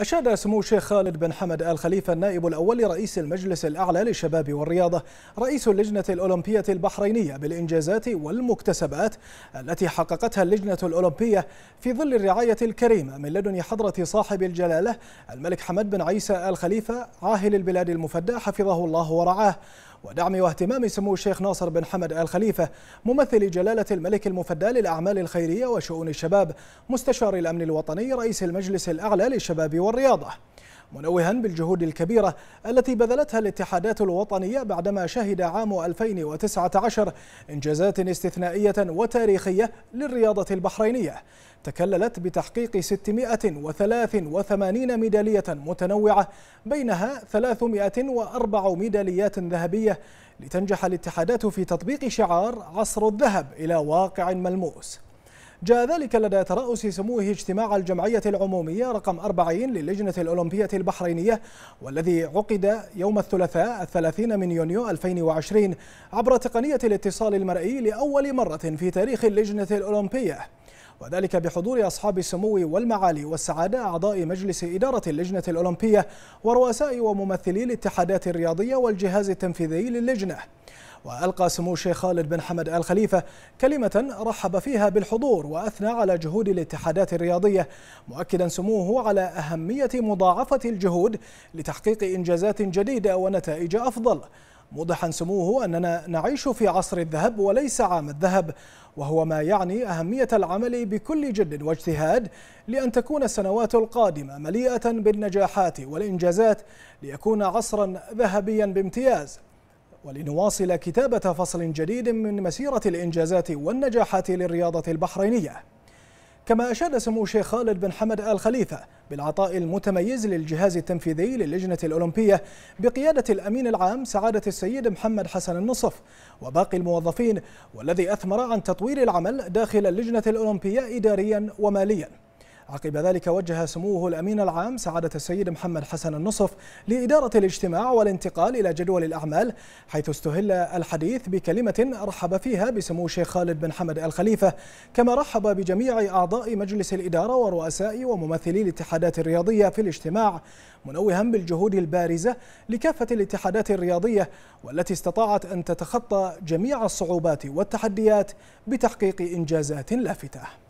أشاد سمو الشيخ خالد بن حمد آل خليفة النائب الأول لرئيس المجلس الأعلى للشباب والرياضة رئيس اللجنة الأولمبية البحرينية بالإنجازات والمكتسبات التي حققتها اللجنة الأولمبية في ظل الرعاية الكريمة من لدن حضرة صاحب الجلالة الملك حمد بن عيسى آل خليفة عاهل البلاد المفدى حفظه الله ورعاه ودعم واهتمام سمو الشيخ ناصر بن حمد آل خليفة ممثل جلالة الملك المفدى للأعمال الخيرية وشؤون الشباب مستشار الأمن الوطني رئيس المجلس الأعلى للشباب والرياضة منوها بالجهود الكبيرة التي بذلتها الاتحادات الوطنية بعدما شهد عام 2019 إنجازات استثنائية وتاريخية للرياضة البحرينية تكللت بتحقيق 683 ميدالية متنوعة بينها 304 ميداليات ذهبية لتنجح الاتحادات في تطبيق شعار عصر الذهب إلى واقع ملموس جاء ذلك لدى ترأس سموه اجتماع الجمعية العمومية رقم 40 للجنة الأولمبية البحرينية والذي عقد يوم الثلاثاء الثلاثين من يونيو 2020 عبر تقنية الاتصال المرئي لأول مرة في تاريخ اللجنة الأولمبية وذلك بحضور أصحاب السمو والمعالي والسعادة أعضاء مجلس إدارة اللجنة الأولمبية ورؤساء وممثلي الاتحادات الرياضية والجهاز التنفيذي للجنة وألقى سمو الشيخ خالد بن حمد آل خليفة كلمة رحب فيها بالحضور وأثنى على جهود الاتحادات الرياضية مؤكدا سموه على أهمية مضاعفة الجهود لتحقيق إنجازات جديدة ونتائج أفضل موضحا سموه أننا نعيش في عصر الذهب وليس عام الذهب وهو ما يعني أهمية العمل بكل جد واجتهاد لأن تكون السنوات القادمة مليئة بالنجاحات والإنجازات ليكون عصرا ذهبيا بامتياز ولنواصل كتابة فصل جديد من مسيرة الإنجازات والنجاحات للرياضة البحرينية كما أشاد سمو الشيخ خالد بن حمد آل خليفة بالعطاء المتميز للجهاز التنفيذي للجنة الأولمبية بقيادة الأمين العام سعادة السيد محمد حسن النصف وباقي الموظفين والذي أثمر عن تطوير العمل داخل اللجنة الأولمبية إداريا وماليا عقب ذلك وجه سموه الأمين العام سعادة السيد محمد حسن النصف لإدارة الاجتماع والانتقال إلى جدول الأعمال حيث استهل الحديث بكلمة رحب فيها بسمو الشيخ خالد بن حمد الخليفة كما رحب بجميع أعضاء مجلس الإدارة ورؤساء وممثلي الاتحادات الرياضية في الاجتماع منوها بالجهود البارزة لكافة الاتحادات الرياضية والتي استطاعت أن تتخطى جميع الصعوبات والتحديات بتحقيق إنجازات لافتة